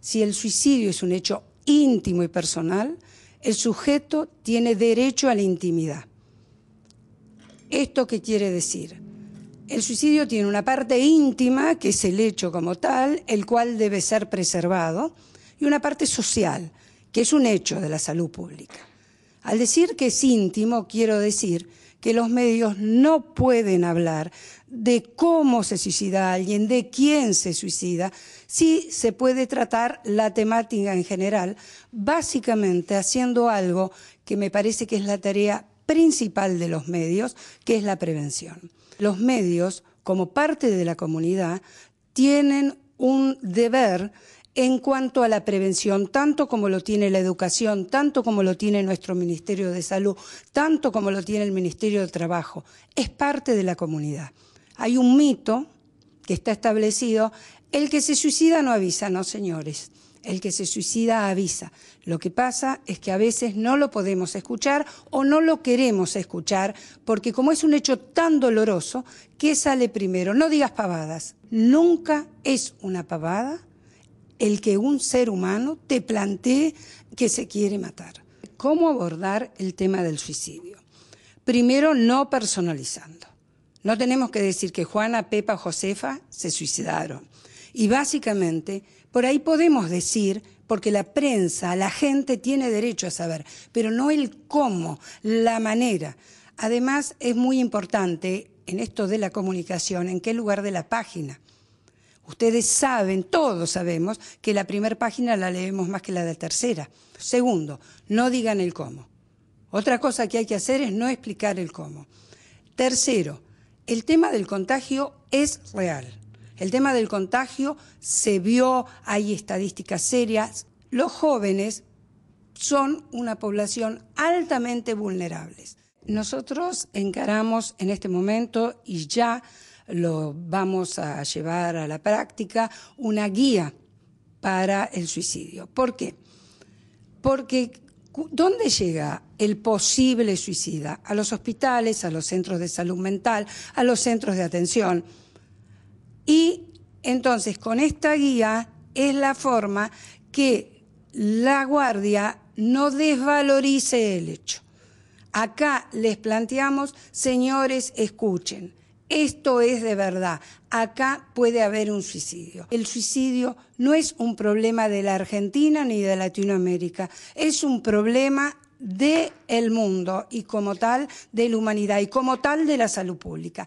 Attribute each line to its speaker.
Speaker 1: Si el suicidio es un hecho íntimo y personal, el sujeto tiene derecho a la intimidad. ¿Esto qué quiere decir? El suicidio tiene una parte íntima, que es el hecho como tal, el cual debe ser preservado, y una parte social, que es un hecho de la salud pública. Al decir que es íntimo, quiero decir que los medios no pueden hablar de cómo se suicida alguien, de quién se suicida, sí se puede tratar la temática en general, básicamente haciendo algo que me parece que es la tarea principal de los medios, que es la prevención. Los medios, como parte de la comunidad, tienen un deber en cuanto a la prevención, tanto como lo tiene la educación, tanto como lo tiene nuestro Ministerio de Salud, tanto como lo tiene el Ministerio de Trabajo. Es parte de la comunidad. Hay un mito que está establecido, el que se suicida no avisa, no señores. El que se suicida avisa. Lo que pasa es que a veces no lo podemos escuchar o no lo queremos escuchar porque como es un hecho tan doloroso, ¿qué sale primero? No digas pavadas. Nunca es una pavada el que un ser humano te plantee que se quiere matar. ¿Cómo abordar el tema del suicidio? Primero, no personalizando. No tenemos que decir que Juana, Pepa Josefa se suicidaron. Y básicamente, por ahí podemos decir, porque la prensa, la gente tiene derecho a saber, pero no el cómo, la manera. Además, es muy importante en esto de la comunicación, en qué lugar de la página Ustedes saben, todos sabemos, que la primera página la leemos más que la de la tercera. Segundo, no digan el cómo. Otra cosa que hay que hacer es no explicar el cómo. Tercero, el tema del contagio es real. El tema del contagio se vio, hay estadísticas serias. Los jóvenes son una población altamente vulnerables. Nosotros encaramos en este momento y ya lo vamos a llevar a la práctica, una guía para el suicidio. ¿Por qué? Porque ¿dónde llega el posible suicida? A los hospitales, a los centros de salud mental, a los centros de atención. Y entonces con esta guía es la forma que la guardia no desvalorice el hecho. Acá les planteamos, señores, escuchen. Esto es de verdad. Acá puede haber un suicidio. El suicidio no es un problema de la Argentina ni de Latinoamérica, es un problema del mundo y como tal de la humanidad y como tal de la salud pública.